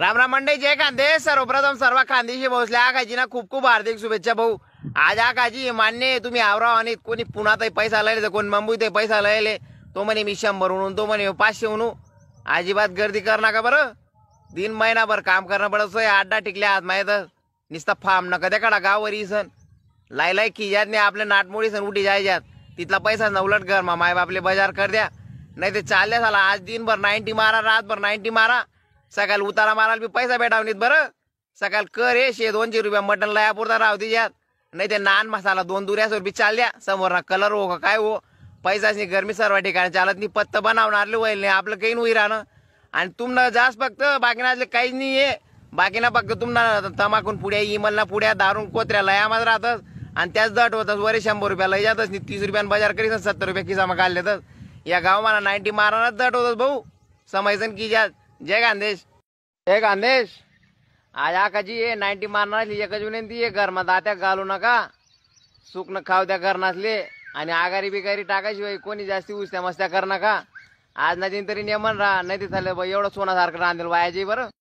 राम राम मंडई जय खांदे सर्वप्रथम सर्व खांदेशी भोसल्या ना खूप खूप हार्दिक शुभेच्छा भाऊ आज आकाजी मान्य तुम्ही आवराव आणि कोणी पुण्यात पैसा लायले कोण कोणी पैसा लायले तो म्हणे मी शंभर म्हणून तो म्हणे पाचशे म्हणू अजिबात गर्दी कर का बरं दिन महिनाभर काम करणं पडत सोय आड्डा टिकल्या आज माहीत निस्ता फार्म नका त्या काढा गाववर इसन लायलाय की जात नाही आपल्या नाटमोडी सण उठी जायच्यात तिथला पैसा नवलट कर मा मायबापले बाजार कर द्या नाही ते चालल्या झाला आज दिनभर नाईन्टी मारा रातभर नाईन्टी मारा सकाळ उतारा मारायला बी पैसा भेटावणीत बरं सकाळ कर ये शे दोनशे रुपया मटन लया पुरता राहू तिच्यात नाही ते नान मसाला दोन दुऱ्यासवर बी चालल्या समोर ना कलर हो काय हो पैसाच नाही गरमी सर्व ठिकाणी चालत नाही पत्त बनावणार वैल नाही आपलं काही नाही राहणं आणि तुमनं जास फक्त बाकीनातले काहीच नाही आहे बाकीना फक्त तुम्हाला तमाकून पुढ्या इमलना पुढ्या दारून कोत्र्या लयामध्ये राहतच आणि त्याच दट होतच वरे शंभर रुपया लय जातच नाही तीस रुपयान बाजार करीत सत्तर रुपये किसामा काढले तर या गावामाला नाईन्टी मारानच दट होतच भाऊ समायसन की ज्यात जय गांधेश जय गांधेश आया आकाजी ये नाईन्टी मारणार एकाची विनंती ये घरमा दात्या घालू नका सुकणं खाऊ द्या घर नसले आणि आगारी बिगारी टाकाशिवाय कोणी जास्ती उस्त्या मस्त्या कर नका आज नदीन तरी नेमन राहा ते झालं एवढं सोनासारखं राहणार वायाजी बरं